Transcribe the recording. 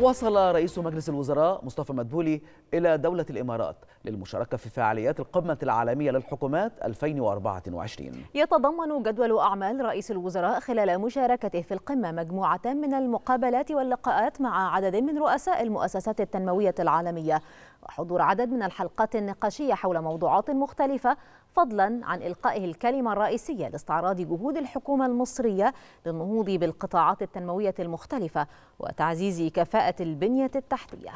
وصل رئيس مجلس الوزراء مصطفى مدبولي إلى دولة الإمارات للمشاركة في فعاليات القمة العالمية للحكومات 2024 يتضمن جدول أعمال رئيس الوزراء خلال مشاركته في القمة مجموعة من المقابلات واللقاءات مع عدد من رؤساء المؤسسات التنموية العالمية وحضور عدد من الحلقات النقاشية حول موضوعات مختلفة فضلا عن إلقائه الكلمة الرئيسية لاستعراض جهود الحكومة المصرية للنهوض بالقطاعات التنموية المختلفة وتعزيز كفاءة البنية التحتية